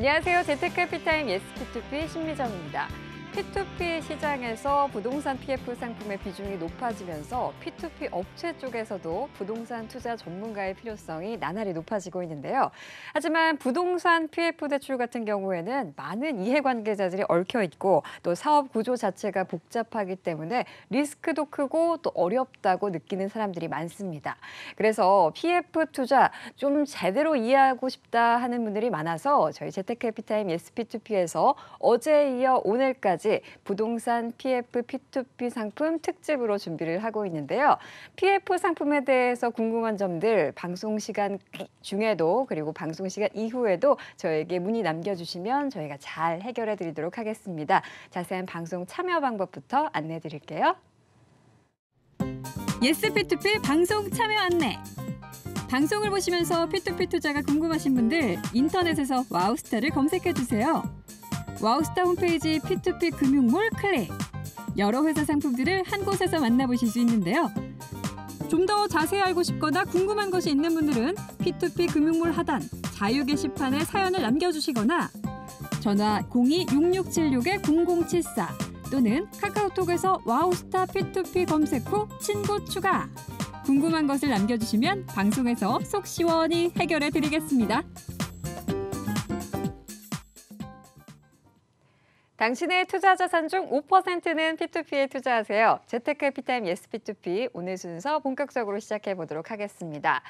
안녕하세요. 재테크 해피타임 예스피투피 심리정입니다. P2P 시장에서 부동산 PF 상품의 비중이 높아지면서 P2P 업체 쪽에서도 부동산 투자 전문가의 필요성이 나날이 높아지고 있는데요. 하지만 부동산 PF 대출 같은 경우에는 많은 이해관계자들이 얽혀 있고 또 사업 구조 자체가 복잡하기 때문에 리스크도 크고 또 어렵다고 느끼는 사람들이 많습니다. 그래서 PF 투자 좀 제대로 이해하고 싶다 하는 분들이 많아서 저희 재테크해피타임 s p 피 p 에서 어제 에 이어 오늘까지 1월까지 부동산 PF P2P 상품 특집으로 준비를 하고 있는데요. PF 상품에 대해서 궁금한 점들 방송 시간 중에도 그리고 방송 시간 이후에도 저에게 문의 남겨주시면 저희가 잘 해결해 드리도록 하겠습니다. 자세한 방송 참여 방법부터 안내해 드릴게요. 예스 P2P 방송 참여 안내. 방송을 보시면서 P2P 투자가 궁금하신 분들 인터넷에서 와우스타를 검색해 주세요. 와우스타 홈페이지 P2P 금융몰 클릭. 여러 회사 상품들을 한 곳에서 만나보실 수 있는데요. 좀 더 자세히 알고 싶거나 궁금한 것이 있는 분들은 P2P 금융몰 하단 자유 게시판에 사연을 남겨주시거나 전화 02-6676-0074 또는 카카오톡에서 와우스타 P2P 검색 후 친구 추가. 궁금한 것을 남겨주시면 방송에서 속 시원히 해결해 드리겠습니다. 당신의 투자 자산 중 5%는 P2P에 투자하세요. 재테크 피타임 예스 P2P 오늘 순서 본격적으로 시작해 보도록 하겠습니다.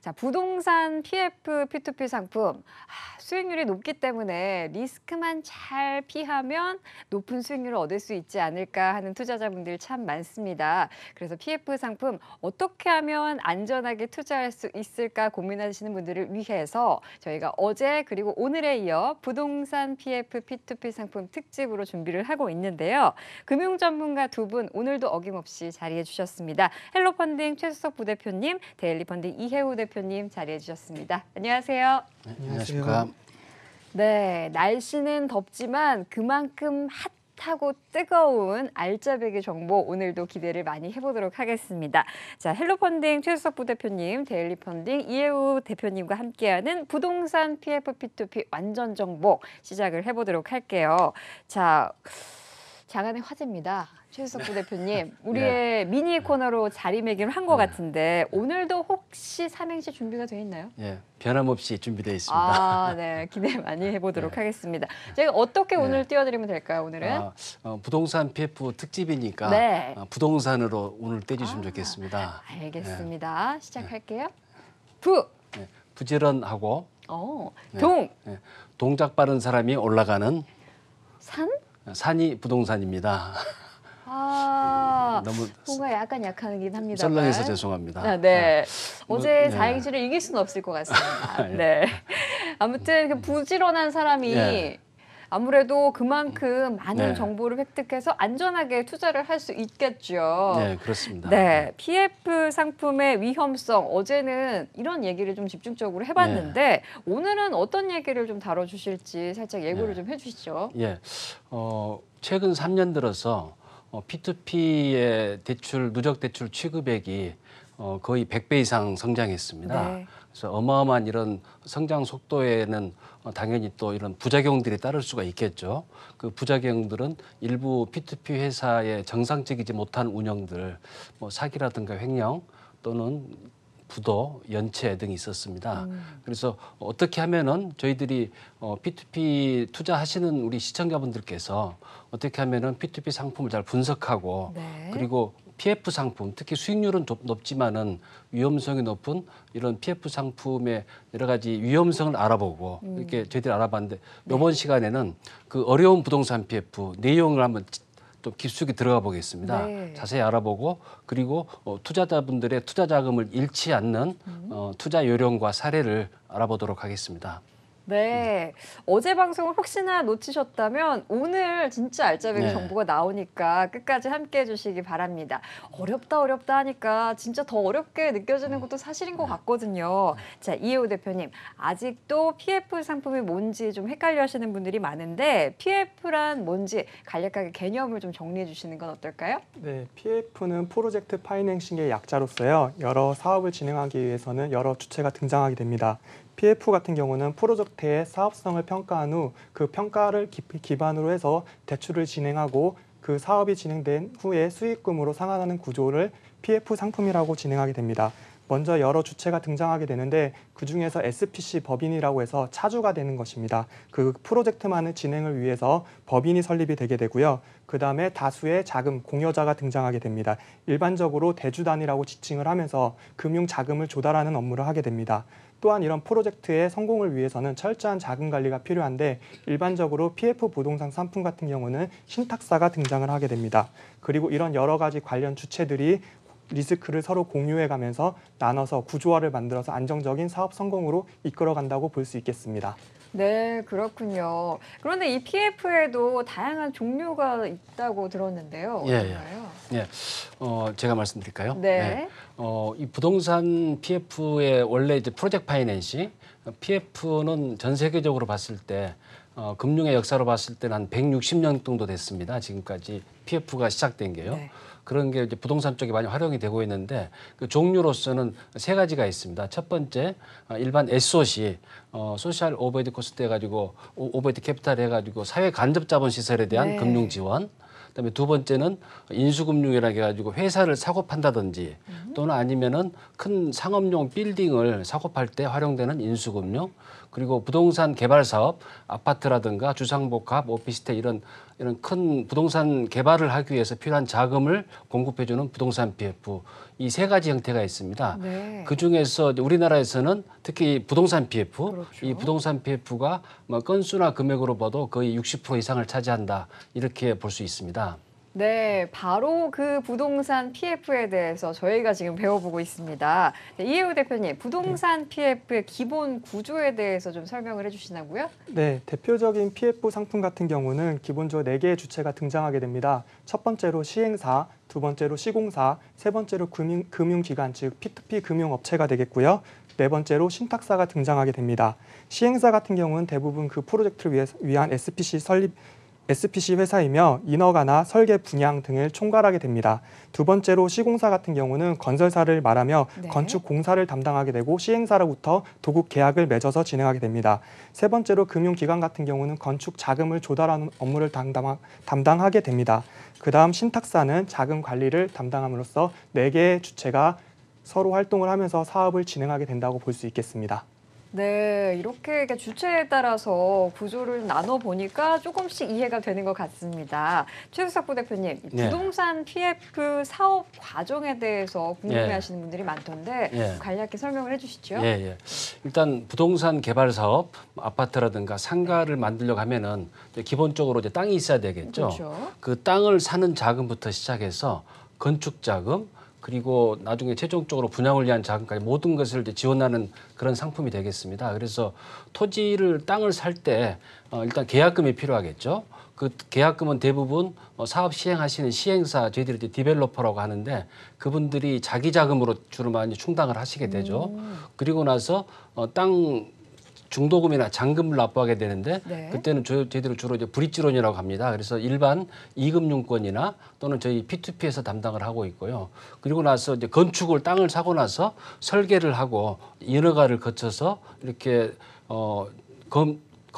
자, 부동산 PF P2P 상품 아, 수익률이 높기 때문에 리스크만 잘 피하면 높은 수익률을 얻을 수 있지 않을까 하는 투자자분들 참 많습니다. 그래서 PF 상품 어떻게 하면 안전하게 투자할 수 있을까 고민하시는 분들을 위해서 저희가 어제 그리고 오늘에 이어 부동산 PF P2P 상품 특징 특집으로 준비를 하고 있는데요. 금융 전문가 두 분 오늘도 어김없이 자리해 주셨습니다. 헬로펀딩 최수석 부대표님, 데일리펀딩 이혜우 대표님 자리해 주셨습니다. 안녕하세요. 네, 안녕하십니까. 네, 날씨는 덥지만 그만큼 핫 핫하고 뜨거운 알짜배기 정보 오늘도 기대를 많이 해보도록 하겠습니다. 자, 헬로펀딩 최수석 부대표님, 데일리펀딩 이혜우 대표님과 함께하는 부동산 PFP2P 완전 정보 시작을 해보도록 할게요. 자, 장안의 화제입니다. 최수석 네. 부대표님, 네. 우리의 미니 코너로 자리매김을 한것 네. 같은데 오늘도 혹시 삼행시 준비가 돼 있나요? 예, 변함없이 준비되어 있습니다. 아, 네, 기대 많이 해보도록 하겠습니다. 제가 어떻게 오늘 띄워드리면 될까요? 오늘은 아, 어, 부동산 PF 특집이니까 네. 아, 부동산으로 오늘 떼주시면 아, 좋겠습니다. 알겠습니다. 시작할게요. 부, 예, 부지런하고 어, 동, 예, 동작 빠른 사람이 올라가는 산, 산이 부동산입니다. 아, 음, 너무 뭔가 약간 약하긴 합니다. 썰렁해서 죄송합니다. 아, 네. 네. 어제 사행시를 뭐, 네. 이길 수는 없을 것 같습니다. 아, 예. 네. 아무튼 그 부지런한 사람이 네. 아무래도 그만큼 많은 네. 정보를 획득해서 안전하게 투자를 할 수 있겠죠. 네, 그렇습니다. 네, PF 상품의 위험성 어제는 이런 얘기를 좀 집중적으로 해봤는데 네. 오늘은 어떤 얘기를 좀 다뤄주실지 살짝 예고를 네. 좀 해주시죠. 예, 어, 최근 3년 들어서 어, P2P의 대출 누적 대출 취급액이 어, 거의 100배 이상 성장했습니다. 네. 그래서 어마어마한 이런 성장 속도에는 어, 당연히 또 이런 부작용들이 따를 수가 있겠죠. 그 부작용들은 일부 P2P 회사의 정상적이지 못한 운영들, 뭐 사기라든가 횡령 또는 부도, 연체 등이 있었습니다. 음. 그래서 어떻게 하면은 저희들이 어, P2P 투자하시는 우리 시청자분들께서 어떻게 하면은 P2P 상품을 잘 분석하고 네. 그리고 PF 상품, 특히 수익률은 높지만은 위험성이 높은 이런 PF 상품의 여러 가지 위험성을 알아보고 음. 이렇게 저희들이 알아봤는데 네. 이번 시간에는 그 어려운 부동산 PF 내용을 한번 또 깊숙이 들어가 보겠습니다. 네. 자세히 알아보고 그리고 어, 투자자분들의 투자 자금을 잃지 않는 음. 어, 투자 요령과 사례를 알아보도록 하겠습니다. 네. 음. 어제 방송을 혹시나 놓치셨다면 오늘 진짜 알짜배기 네. 정보가 나오니까 끝까지 함께 해주시기 바랍니다. 어렵다 어렵다 하니까 진짜 더 어렵게 느껴지는 것도 사실인 것 네. 같거든요. 자, 이해호 대표님. 아직도 PF 상품이 뭔지 좀 헷갈려 하시는 분들이 많은데 PF란 뭔지 간략하게 개념을 좀 정리해 주시는 건 어떨까요? 네. PF는 프로젝트 파이낸싱의 약자로서요. 여러 사업을 진행하기 위해서는 여러 주체가 등장하게 됩니다. PF 같은 경우는 프로젝트의 사업성을 평가한 후 그 평가를 기반으로 해서 대출을 진행하고 그 사업이 진행된 후에 수익금으로 상환하는 구조를 PF 상품이라고 진행하게 됩니다. 먼저 여러 주체가 등장하게 되는데 그 중에서 SPC 법인이라고 해서 차주가 되는 것입니다. 그 프로젝트만을 진행을 위해서 법인이 설립이 되게 되고요. 그 다음에 다수의 자금 공여자가 등장하게 됩니다. 일반적으로 대주단이라고 지칭을 하면서 금융 자금을 조달하는 업무를 하게 됩니다. 또한 이런 프로젝트의 성공을 위해서는 철저한 자금 관리가 필요한데 일반적으로 PF 부동산 상품 같은 경우는 신탁사가 등장을 하게 됩니다. 그리고 이런 여러 가지 관련 주체들이 리스크를 서로 공유해 가면서 나눠서 구조화를 만들어서 안정적인 사업 성공으로 이끌어 간다고 볼 수 있겠습니다. 네, 그렇군요. 그런데 이 PF에도 다양한 종류가 있다고 들었는데요. 예, 어 예. 어, 제가 말씀드릴까요? 네. 네. 어, 이 부동산 PF의 원래 이제 프로젝트 파이낸싱 PF는 전 세계적으로 봤을 때 어, 금융의 역사로 봤을 때는 한 160년 정도 됐습니다. 지금까지 PF가 시작된 게요. 네. 그런 게 이제 부동산 쪽에 많이 활용이 되고 있는데 그 종류로서는 세 가지가 있습니다. 첫 번째 어, 일반 SOC 어, 소셜 오버헤드 코스트 해가지고 오버헤드 캐피탈 해가지고 사회 간접 자본 시설에 대한 네. 금융 지원. 그다음에 두 번째는 인수금융이라 해가지고 회사를 사고 판다든지 음. 또는 아니면은 큰 상업용 빌딩을 사고 팔 때 활용되는 인수금융. 그리고 부동산 개발 사업, 아파트라든가 주상복합, 오피스텔 이런 이런 큰 부동산 개발을 하기 위해서 필요한 자금을 공급해주는 부동산 PF 이 세 가지 형태가 있습니다. 네. 그 중에서 우리나라에서는 특히 부동산 PF 그렇죠. 이 부동산 PF가 뭐 건수나 금액으로 봐도 거의 60% 이상을 차지한다 이렇게 볼 수 있습니다. 네, 바로 그 부동산 PF에 대해서 저희가 지금 배워보고 있습니다. 네, 이혜우 대표님, 부동산 네. PF의 기본 구조에 대해서 좀 설명을 해주시나고요? 네, 대표적인 PF 상품 같은 경우는 기본적으로 4개의 주체가 등장하게 됩니다. 첫 번째로 시행사, 두 번째로 시공사, 세 번째로 금융, 금융기관, 즉 P2P 금융업체가 되겠고요. 네 번째로 신탁사가 등장하게 됩니다. 시행사 같은 경우는 대부분 그 프로젝트를 위해, 위한 SPC 설립 SPC 회사이며 인허가나 설계 분양 등을 총괄하게 됩니다. 두 번째로 시공사 같은 경우는 건설사를 말하며 네. 건축 공사를 담당하게 되고 시행사로부터 도급 계약을 맺어서 진행하게 됩니다. 세 번째로 금융기관 같은 경우는 건축 자금을 조달하는 업무를 담당, 담당하게 됩니다. 그 다음 신탁사는 자금 관리를 담당함으로써 네개의 주체가 서로 활동을 하면서 사업을 진행하게 된다고 볼 수 있겠습니다. 네, 이렇게 주체에 따라서 구조를 나눠 보니까 조금씩 이해가 되는 것 같습니다. 최수석 부대표님, 네. 부동산 PF 사업 과정에 대해서 궁금해하시는 예. 분들이 많던데 예. 간략히 설명을 해주시죠. 예, 예. 일단 부동산 개발 사업, 아파트라든가 상가를 만들려고 하면은 기본적으로 이제 땅이 있어야 되겠죠. 그렇죠. 그 땅을 사는 자금부터 시작해서 건축 자금, 그리고 나중에 최종적으로 분양을 위한 자금까지 모든 것을 이제 지원하는 그런 상품이 되겠습니다. 그래서 토지를 땅을 살 때 어, 일단 계약금이 필요하겠죠. 그 계약금은 대부분 어, 사업 시행하시는 시행사 저희들이 이제 디벨로퍼라고 하는데 그분들이 자기 자금으로 주로 많이 충당을 하시게 되죠. 음. 그리고 나서 어, 땅 중도금이나 잔금을 납부하게 되는데 네. 그때는 저, 희들은 주로 이제 브릿지론이라고 합니다. 그래서 일반 이금융권이나 또는 저희 P2P에서 담당을 하고 있고요. 그리고 나서 이제 건축을 땅을 사고 나서 설계를 하고 인허가를 거쳐서 이렇게 어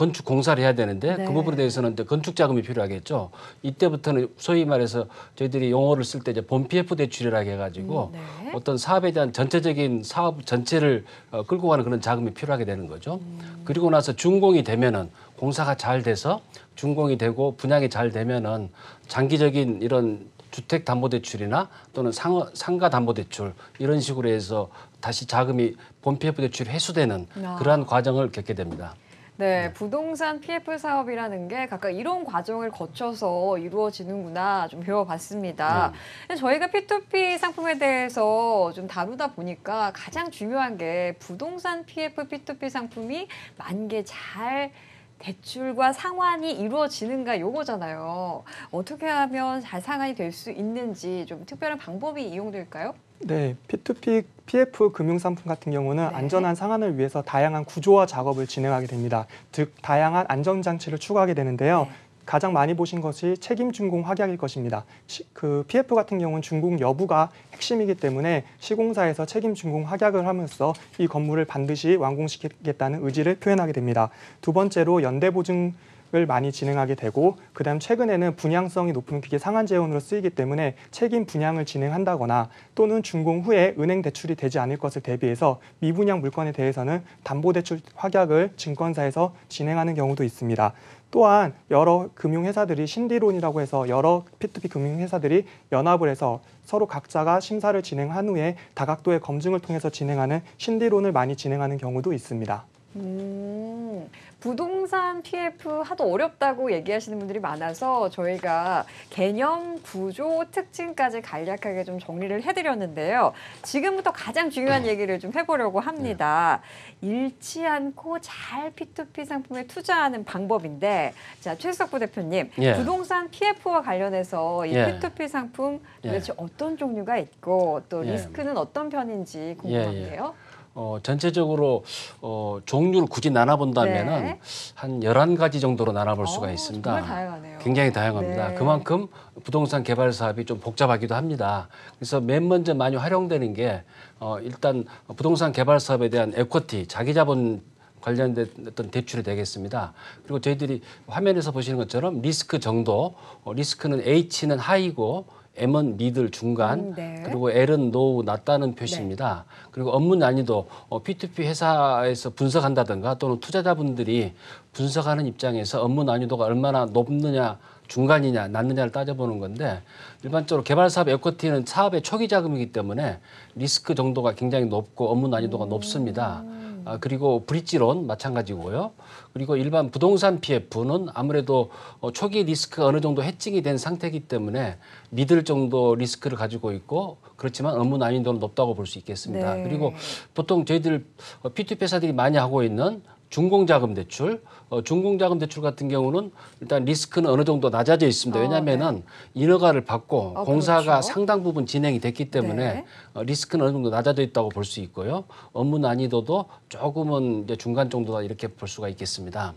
건축 공사를 해야 되는데 그 네. 그 부분에 대해서는 이제 건축 자금이 필요하겠죠. 이때부터는 소위 말해서 저희들이 용어를 쓸 때 이제 본 PF 대출이라고 해가지고 음, 네. 어떤 사업에 대한 전체적인 사업 전체를 어, 끌고 가는 그런 자금이 필요하게 되는 거죠. 음. 그리고 나서 준공이 되면은 공사가 잘 돼서 준공이 되고 분양이 잘 되면은 장기적인 이런 주택 담보 대출이나 또는 상, 상가 담보 대출 이런 식으로 해서 다시 자금이 본 PF 대출이 회수되는 아. 그러한 과정을 겪게 됩니다. 네, 네, 부동산 PF 사업이라는 게 각각 이런 과정을 거쳐서 이루어지는구나 좀 배워봤습니다. 음. 저희가 P2P 상품에 대해서 좀 다루다 보니까 가장 중요한 게 부동산 PF P2P 상품이 만개 잘 대출과 상환이 이루어지는가 요거잖아요. 어떻게 하면 잘 상환이 될 수 있는지 좀 특별한 방법이 이용될까요? 네, P2P PF 금융상품 같은 경우는 네. 안전한 상환을 위해서 다양한 구조화 작업을 진행하게 됩니다. 즉, 다양한 안전장치를 추가하게 되는데요. 네. 가장 많이 보신 것이 책임 준공 확약일 것입니다. 시, 그 PF 같은 경우는 준공 여부가 핵심이기 때문에 시공사에서 책임 준공 확약을 하면서 이 건물을 반드시 완공시키겠다는 의지를 표현하게 됩니다. 두 번째로 연대 보증 을 많이 진행하게 되고 그다음 최근에는 분양성이 높은 기계 상한 재원으로 쓰이기 때문에 책임 분양을 진행한다거나 또는 준공 후에 은행 대출이 되지 않을 것을 대비해서 미분양 물건에 대해서는 담보 대출 확약을 증권사에서 진행하는 경우도 있습니다. 또한 여러 금융회사들이 신디론이라고 해서 여러 P2P 금융회사들이 연합을 해서 서로 각자가 심사를 진행한 후에 다각도의 검증을 통해서 진행하는 신디론을 많이 진행하는 경우도 있습니다. 음. 부동산 PF 하도 어렵다고 얘기하시는 분들이 많아서 저희가 개념, 구조, 특징까지 간략하게 좀 정리를 해드렸는데요. 지금부터 가장 중요한 얘기를 좀 해보려고 합니다. 잃지 않고 잘 P2P 상품에 투자하는 방법인데 자 최석부 대표님 예. 부동산 PF와 관련해서 이 예. P2P 상품 예. 도대체 예. 어떤 종류가 있고 또 예. 리스크는 어떤 편인지 예, 궁금한데요. 어, 전체적으로 어, 종류를 굳이 나눠본다면은 네. 한 11가지 정도로 나눠볼 어, 수가 어, 있습니다. 정말 다양하네요. 굉장히 다양합니다. 네. 그만큼 부동산 개발 사업이 좀 복잡하기도 합니다. 그래서 맨 먼저 많이 활용되는 게 어, 일단 부동산 개발 사업에 대한 에쿼티, 자기 자본 관련됐던 대출이 되겠습니다. 그리고 저희들이 화면에서 보시는 것처럼 리스크 정도, 어, 리스크는 H는 하이고 M은 미들 중간 음, 네. 그리고 L은 노우 낮다는 표시입니다. 네. 그리고 업무 난이도 어, P2P 회사에서 분석한다든가 또는 투자자분들이 분석하는 입장에서 업무 난이도가 얼마나 높느냐 중간이냐 낮느냐를 따져보는 건데 일반적으로 개발사업 에코티는 사업의 초기 자금이기 때문에 리스크 정도가 굉장히 높고 업무 난이도가 음. 높습니다. 아, 그리고 브릿지론 마찬가지고요. 그리고 일반 부동산 PF는 아무래도 어, 초기 리스크가 어느 정도 해칭이 된 상태이기 때문에 믿을 정도 리스크를 가지고 있고 그렇지만 업무 난이도는 높다고 볼 수 있겠습니다. 네. 그리고 보통 저희들 어, P2P 회사들이 많이 하고 있는 중공자금 대출 어, 중공자금 대출 같은 경우는 일단 리스크는 어느 정도 낮아져 있습니다. 아, 왜냐하면은 네. 인허가를 받고 아, 그렇죠. 공사가 그렇죠. 상당 부분 진행이 됐기 때문에 네. 어, 리스크는 어느 정도 낮아져 있다고 볼 수 있고요. 업무 난이도도 조금은 이제 중간 정도다 이렇게 볼 수가 있겠습니다.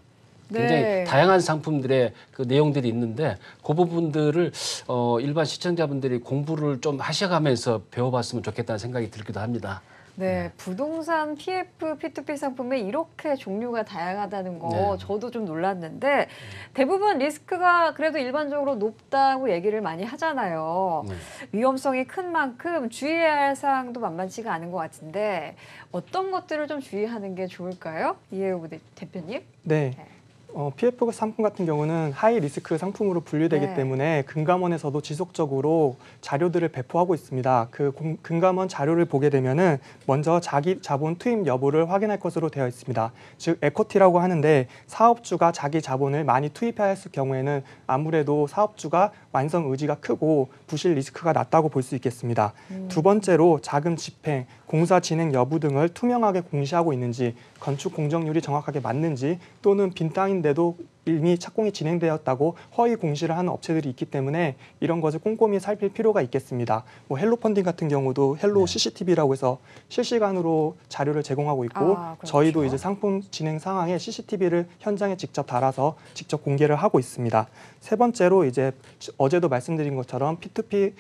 굉장히 네. 다양한 상품들의 그 내용들이 있는데 그 부분들을 어, 일반 시청자분들이 공부를 좀 하셔가면서 배워봤으면 좋겠다는 생각이 들기도 합니다. 네, 네, 부동산 PF P2P 상품에 이렇게 종류가 다양하다는 거 네. 저도 좀 놀랐는데 네. 대부분 리스크가 그래도 일반적으로 높다고 얘기를 많이 하잖아요. 네. 위험성이 큰 만큼 주의해야 할 사항도 만만치가 않은 것 같은데 어떤 것들을 좀 주의하는 게 좋을까요? 이해우 대표님? 네. 네. 어, PF 상품 같은 경우는 하이 리스크 상품으로 분류되기 네. 때문에 금감원에서도 지속적으로 자료들을 배포하고 있습니다. 그 공, 금감원 자료를 보게 되면은 먼저 자기 자본 투입 여부를 확인할 것으로 되어 있습니다. 즉 에코티라고 하는데 사업주가 자기 자본을 많이 투입하였을 경우에는 아무래도 사업주가 완성 의지가 크고 부실 리스크가 낮다고 볼 수 있겠습니다. 음. 두 번째로 자금 집행 공사 진행 여부 등을 투명하게 공시하고 있는지, 건축 공정률이 정확하게 맞는지 또는 빈 땅인데도 이미 착공이 진행되었다고 허위 공시를 하는 업체들이 있기 때문에 이런 것을 꼼꼼히 살필 필요가 있겠습니다. 뭐 헬로 펀딩 같은 경우도 헬로 네. CCTV라고 해서 실시간으로 자료를 제공하고 있고 아, 그렇죠. 저희도 이제 상품 진행 상황에 CCTV를 현장에 직접 달아서 직접 공개를 하고 있습니다. 세 번째로 이제 어제도 말씀드린 것처럼 P2P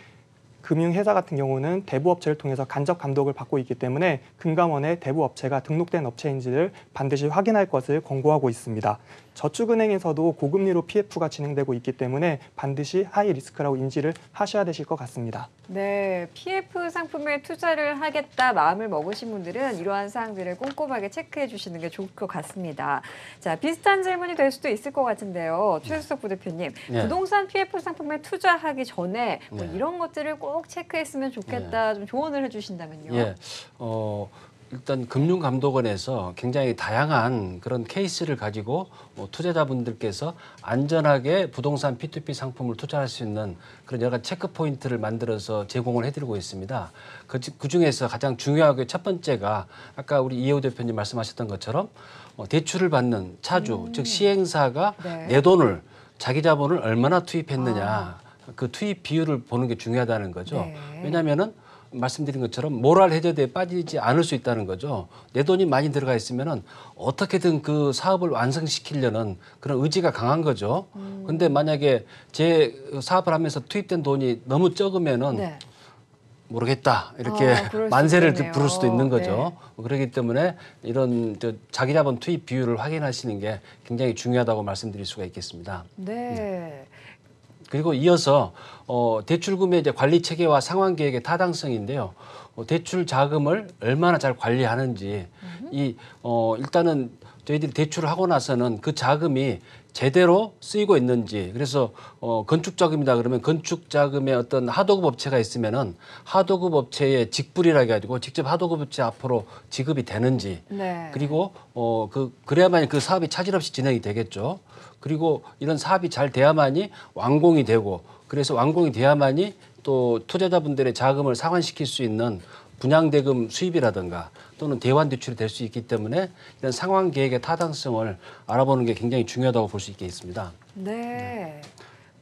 금융회사 같은 경우는 대부업체를 통해서 간접 감독을 받고 있기 때문에 금감원에 대부업체가 등록된 업체인지를 반드시 확인할 것을 권고하고 있습니다. 저축은행에서도 고금리로 PF가 진행되고 있기 때문에 반드시 하이 리스크라고 인지를 하셔야 되실 것 같습니다. 네, PF 상품에 투자를 하겠다 마음을 먹으신 분들은 이러한 사항들을 꼼꼼하게 체크해 주시는 게 좋을 것 같습니다. 자, 비슷한 질문이 될 수도 있을 것 같은데요. 최수석 네. 부대표님, 네. 부동산 PF 상품에 투자하기 전에 뭐 네. 이런 것들을 꼭 체크했으면 좋겠다 네. 좀 조언을 해주신다면요. 예. 어... 일단 금융감독원에서 굉장히 다양한 그런 케이스를 가지고 뭐 투자자분들께서 안전하게 부동산 P2P 상품을 투자할 수 있는 그런 여러 가지 체크 포인트를 만들어서 제공을 해드리고 있습니다. 그, 그 중에서 가장 중요하게 첫 번째가 아까 우리 이호 대표님 말씀하셨던 것처럼 뭐 대출을 받는 차주, 음. 즉 시행사가 네. 내 돈을 자기 자본을 얼마나 투입했느냐 아. 그 투입 비율을 보는 게 중요하다는 거죠. 네. 왜냐하면은 말씀드린 것처럼 모랄 해저드에 빠지지 않을 수 있다는 거죠. 내 돈이 많이 들어가 있으면은 어떻게든 그 사업을 완성시키려는 그런 의지가 강한 거죠. 음. 근데 만약에 제 사업을 하면서 투입된 돈이 너무 적으면은 네. 모르겠다 이렇게 아, 만세를 있겠네요. 부를 수도 있는 거죠. 네. 그렇기 때문에 이런 자기 자본 투입 비율을 확인하시는 게 굉장히 중요하다고 말씀드릴 수가 있겠습니다. 네. 네. 그리고 이어서 어, 대출금의 이제 관리 체계와 상환 계획의 타당성인데요. 어, 대출 자금을 얼마나 잘 관리하는지 음. 이 어, 일단은 저희들이 대출을 하고 나서는 그 자금이 제대로 쓰이고 있는지 그래서 어, 건축 자금이다 그러면 건축 자금의 어떤 하도급 업체가 있으면은 하도급 업체의 직불이라 해가지고 직접 하도급 업체 앞으로 지급이 되는지 네. 그리고 어, 그 그래야만 그 사업이 차질 없이 진행이 되겠죠. 그리고 이런 사업이 잘 돼야만이 완공이 되고 그래서 완공이 돼야만이 또 투자자분들의 자금을 상환시킬 수 있는 분양대금 수입이라든가 또는 대환 대출이 될 수 있기 때문에 이런 상황 계획의 타당성을 알아보는 게 굉장히 중요하다고 볼 수 있게 있습니다. 네. 네.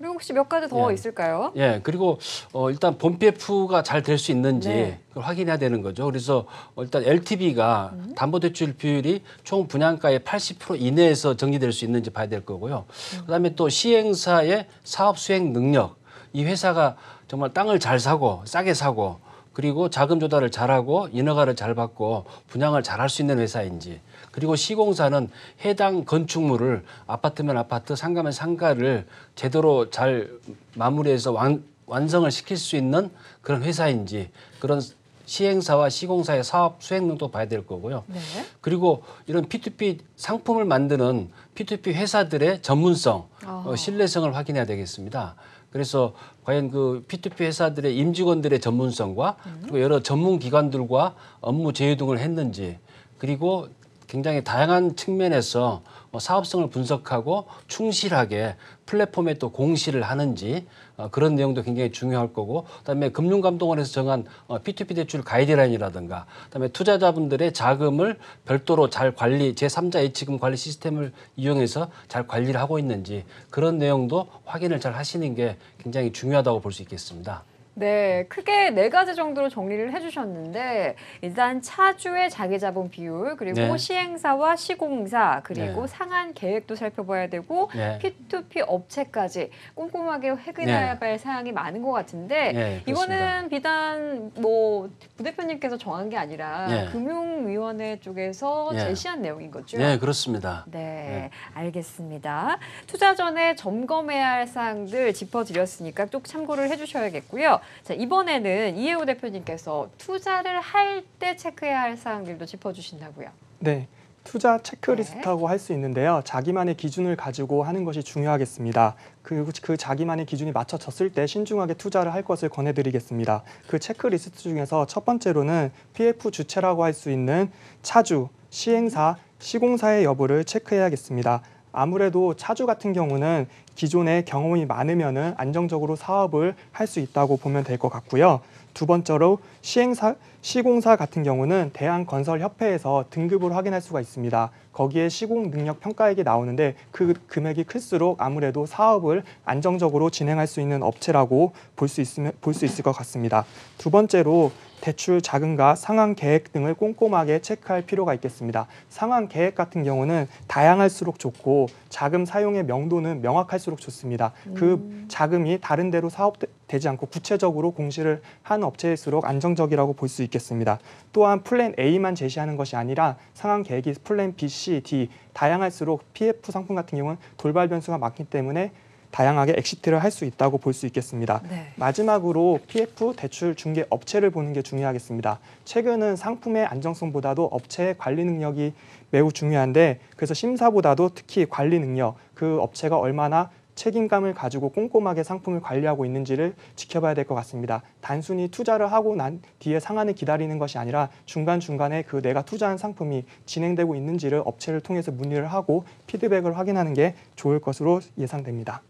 그리고 혹시 몇 가지 더 예. 있을까요? 예, 그리고 어, 일단 본 PF가 잘 될 수 있는지 네. 그걸 확인해야 되는 거죠. 그래서 어, 일단 LTV가 음. 담보대출 비율이 총 분양가의 80% 이내에서 정리될 수 있는지 봐야 될 거고요. 음. 그다음에 또 시행사의 사업 수행 능력, 이 회사가 정말 땅을 잘 사고 싸게 사고 그리고 자금 조달을 잘하고 인허가를 잘 받고 분양을 잘 할 수 있는 회사인지 그리고 시공사는 해당 건축물을 아파트면 아파트, 상가면 상가를 제대로 잘 마무리해서 완, 완성을 시킬 수 있는 그런 회사인지 그런 시행사와 시공사의 사업 수행능도 봐야 될 거고요. 네. 그리고 이런 P2P 상품을 만드는 P2P 회사들의 전문성, 어. 아. 신뢰성을 확인해야 되겠습니다. 그래서 과연 그 P2P 회사들의 임직원들의 전문성과 음. 그리고 여러 전문 기관들과 업무 제휴 등을 했는지 그리고 굉장히 다양한 측면에서 뭐 사업성을 분석하고 충실하게 플랫폼에 또 공시를 하는지 어, 그런 내용도 굉장히 중요할 거고 그다음에 금융감독원에서 정한 어, P2P 대출 가이드라인이라든가 그다음에 투자자분들의 자금을 별도로 잘 관리 제3자 예치금 관리 시스템을 이용해서 잘 관리를 하고 있는지 그런 내용도 확인을 잘 하시는 게 굉장히 중요하다고 볼 수 있겠습니다. 네, 크게 네 가지 정도로 정리를 해주셨는데 일단 차주의 자기자본 비율 그리고 네. 시행사와 시공사 그리고 네. 상한 계획도 살펴봐야 되고 네. P2P 업체까지 꼼꼼하게 네. 확인해야 할 사항이 많은 것 같은데 네, 이거는 비단 뭐 부대표님께서 정한 게 아니라 네. 금융위원회 쪽에서 제시한 내용인 거죠? 네, 그렇습니다. 네, 알겠습니다. 투자 전에 점검해야 할 사항들 짚어드렸으니까 꼭 참고를 해주셔야겠고요. 자, 이번에는 이해호 대표님께서 투자를 할 때 체크해야 할 사항들도 짚어주신다고요. 네. 투자 체크리스트하고 네. 할수 있는데요. 자기만의 기준을 가지고 하는 것이 중요하겠습니다. 그그 그 자기만의 기준이 맞춰졌을 때 신중하게 투자를 할 것을 권해드리겠습니다. 그 체크리스트 중에서 첫 번째로는 PF 주체라고 할 수 있는 차주, 시행사, 시공사의 여부를 체크해야겠습니다. 아무래도 차주 같은 경우는 기존에 경험이 많으면 안정적으로 사업을 할 수 있다고 보면 될 것 같고요. 두 번째로 시행사, 시공사 같은 경우는 대한건설협회에서 등급을 확인할 수가 있습니다. 거기에 시공 능력 평가액이 나오는데 그 금액이 클수록 아무래도 사업을 안정적으로 진행할 수 있는 업체라고 볼수 있으면 볼수 있을 것 같습니다. 두 번째로 대출 자금과 상환 계획 등을 꼼꼼하게 체크할 필요가 있겠습니다. 상환 계획 같은 경우는 다양할수록 좋고 자금 사용의 명도는 명확할수록 좋습니다. 그 음. 그 자금이 다른 데로 사업 되지 않고 구체적으로 공시를 한 업체일수록 안정적이라고 볼 수 있겠습니다. 또한 플랜 A만 제시하는 것이 아니라 상황 계획이 플랜 B, C, D 다양할수록 PF 상품 같은 경우는 돌발 변수가 많기 때문에 다양하게 엑시트를 할 수 있다고 볼 수 있겠습니다. 네. 마지막으로 PF 대출 중개 업체를 보는 게 중요하겠습니다. 최근은 상품의 안정성보다도 업체의 관리 능력이 매우 중요한데 그래서 심사보다도 특히 관리 능력, 그 업체가 얼마나 책임감을 가지고 꼼꼼하게 상품을 관리하고 있는지를 지켜봐야 될 것 같습니다. 단순히 투자를 하고 난 뒤에 상한을 기다리는 것이 아니라 중간중간에 그 내가 투자한 상품이 진행되고 있는지를 업체를 통해서 문의를 하고 피드백을 확인하는 게 좋을 것으로 예상됩니다.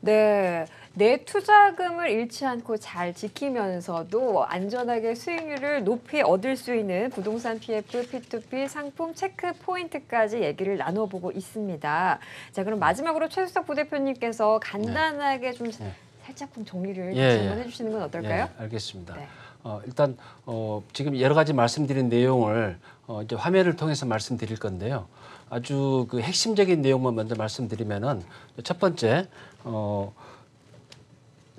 네. 내 투자금을 잃지 않고 잘 지키면서도 안전하게 수익률을 높이 얻을 수 있는 부동산 PF, P2P, 상품, 체크 포인트까지 얘기를 나눠보고 있습니다. 자, 그럼 마지막으로 최수석 부대표님께서 네. 간단하게 좀 네. 살짝 좀 정리를 예, 다시 예. 한번 해주시는 건 어떨까요? 예, 알겠습니다. 네. 어, 일단 어, 지금 여러 가지 말씀드린 내용을 어, 이제 화면을 통해서 말씀드릴 건데요. 아주 그 핵심적인 내용만 먼저 말씀드리면은 첫 번째 어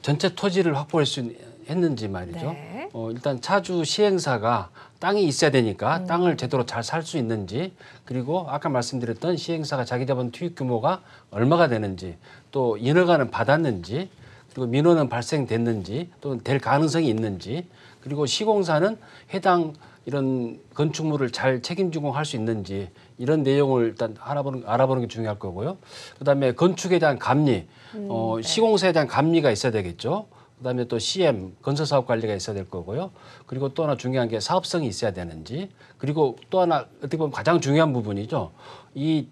전체 토지를 확보할 수 했는지 말이죠. 네. 어 일단 차주 시행사가 땅이 있어야 되니까 음. 땅을 제대로 잘 살 수 있는지 그리고 아까 말씀드렸던 시행사가 자기 자본 투입 규모가 얼마가 되는지 또 인허가는 받았는지 그리고 민원은 발생됐는지 또는 될 가능성이 있는지 그리고 시공사는 해당 이런 건축물을 잘 책임 지고할 수 있는지 이런 내용을 일단 알아보는, 알아보는 게 중요할 거고요. 그다음에 건축에 대한 감리, 음, 어, 네. 시공사에 대한 감리가 있어야 되겠죠. 그다음에 또 CM 건설 사업 관리가 있어야 될 거고요. 그리고 또 하나 중요한 게 사업성이 있어야 되는지 그리고 또 하나 어떻게 보면 가장 중요한 부분이죠. 이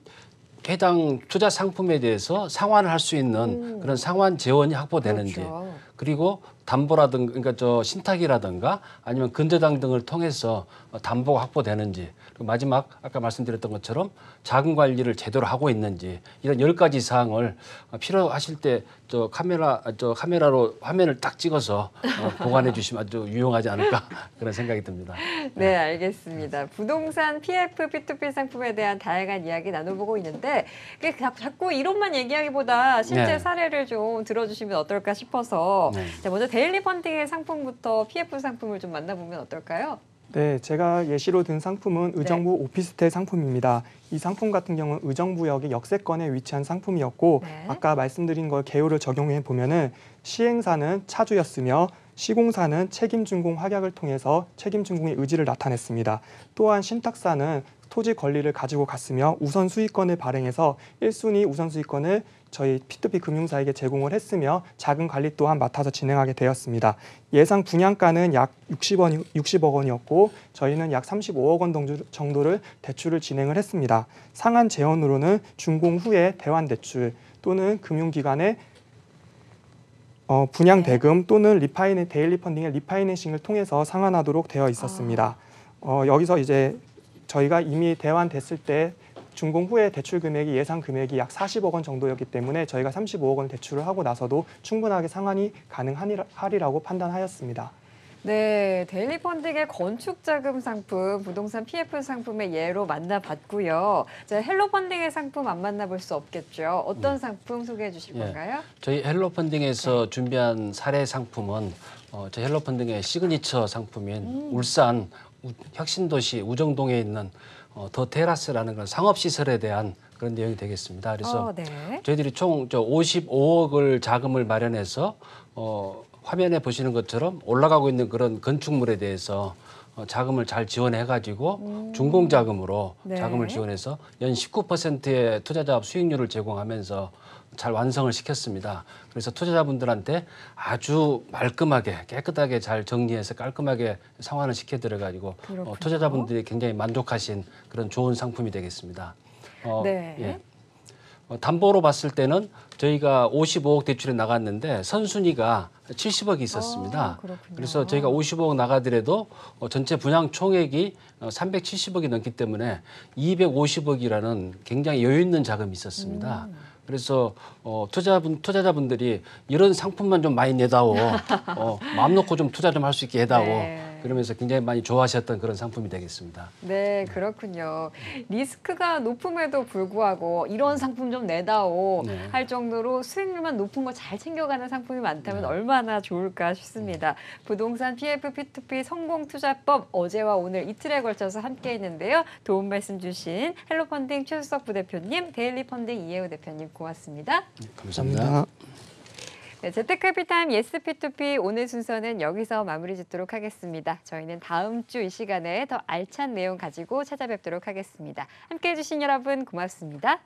해당 투자 상품에 대해서 상환을 할 수 있는 음. 그런 상환 재원이 확보되는지 그렇죠. 그리고 담보라든가 그러니까 저 신탁이라든가 아니면 근저당 등을 통해서 어, 담보가 확보되는지 그리고 마지막 아까 말씀드렸던 것처럼 자금 관리를 제대로 하고 있는지 이런 열 가지 사항을 어, 필요하실 때 저 카메라 아, 저 카메라로 화면을 딱 찍어서 어, 보관해 주시면 아주 유용하지 않을까 그런 생각이 듭니다. 네, 네 알겠습니다. 부동산 PF P2P 상품에 대한 다양한 이야기 나눠보고 있는데 자꾸 이론만 얘기하기보다 실제 네. 사례를 좀 들어주시면 어떨까 싶어서 네. 자, 먼저 데일리 펀딩의 상품부터 PF 상품을 좀 만나보면 어떨까요? 네, 제가 예시로 든 상품은 네. 의정부 네. 오피스텔 상품입니다. 이 상품 같은 경우는 의정부역의 역세권에 위치한 상품이었고 네. 아까 말씀드린 걸 개요를 적용해 보면은 시행사는 차주였으며 시공사는 책임준공 확약을 통해서 책임준공의 의지를 나타냈습니다. 또한 신탁사는 토지 권리를 가지고 갔으며 우선 수익권을 발행해서 1순위 우선 수익권을 저희 P2P 금융사에게 제공을 했으며 자금 관리 또한 맡아서 진행하게 되었습니다. 예상 분양가는 약 60원, 60억 원이었고 저희는 약 35억 원 정도를 대출을 진행을 했습니다. 상한 재원으로는 준공 후에 대환 대출 또는 금융기관의 어, 분양 네. 대금 또는 리파이네 데일리 펀딩의 리파이낸싱을 통해서 상환하도록 되어 있었습니다. 아. 어, 여기서 이제 저희가 이미 대환됐을 때 준공 후에 대출 금액이 예상 금액이 약 40억 원 정도였기 때문에 저희가 35억 원 대출을 하고 나서도 충분하게 상환이 가능하리라고 판단하였습니다. 네, 데일리 펀딩의 건축 자금 상품, 부동산 PF 상품의 예로 만나봤고요. 자, 헬로 펀딩의 상품 안 만나볼 수 없겠죠. 어떤 음. 상품 소개해 주실 예. 건가요? 저희 헬로 펀딩에서 네. 준비한 사례 상품은 어, 저희 헬로 펀딩의 시그니처 상품인 음. 울산 혁신도시 우정동에 있는 어, 더 테라스라는 그런 상업시설에 대한 그런 내용이 되겠습니다. 그래서 어, 네. 저희들이 총저 55억을 자금을 마련해서 어, 화면에 보시는 것처럼 올라가고 있는 그런 건축물에 대해서 어, 자금을 잘 지원해가지고 음. 준공 자금으로 네. 자금을 지원해서 연 19%의 투자자 업 수익률을 제공하면서 잘 완성을 시켰습니다. 그래서 투자자분들한테 아주 말끔하게 깨끗하게 잘 정리해서 깔끔하게 상환을 시켜드려 가지고 어, 투자자분들이 굉장히 만족하신 그런 좋은 상품이 되겠습니다. 어, 네. 예. 어, 담보로 봤을 때는 저희가 55억 대출에 나갔는데 선순위가 70억이 있었습니다. 아, 그래서 저희가 55억 나가더라도 어, 전체 분양 총액이 어, 370억이 넘기 때문에 250억이라는 굉장히 여유 있는 자금이 있었습니다. 음. 그래서 어, 투자분 투자자분들이 이런 상품만 좀 많이 내다오. 어, 마음 놓고 좀 투자 좀 할 수 있게 해다오. 네. 네. 그러면서 굉장히 많이 좋아하셨던 그런 상품이 되겠습니다. 네, 그렇군요. 리스크가 높음에도 불구하고 이런 상품 좀 내다오 네. 할 정도로 수익률만 높은 거 잘 챙겨가는 상품이 많다면 네. 얼마나 좋을까 싶습니다. 네. 부동산 PFP2P 성공투자법 어제와 오늘 이틀에 걸쳐서 함께 했는데요. 도움 말씀 주신 헬로펀딩 최수석 부대표님, 데일리펀딩 이혜우 대표님 고맙습니다. 네, 감사합니다. 감사합니다. 네, 재테크피타임 예스피투피 오늘 순서는 여기서 마무리 짓도록 하겠습니다. 저희는 다음 주 이 시간에 더 알찬 내용 가지고 찾아뵙도록 하겠습니다. 함께해 주신 여러분 고맙습니다.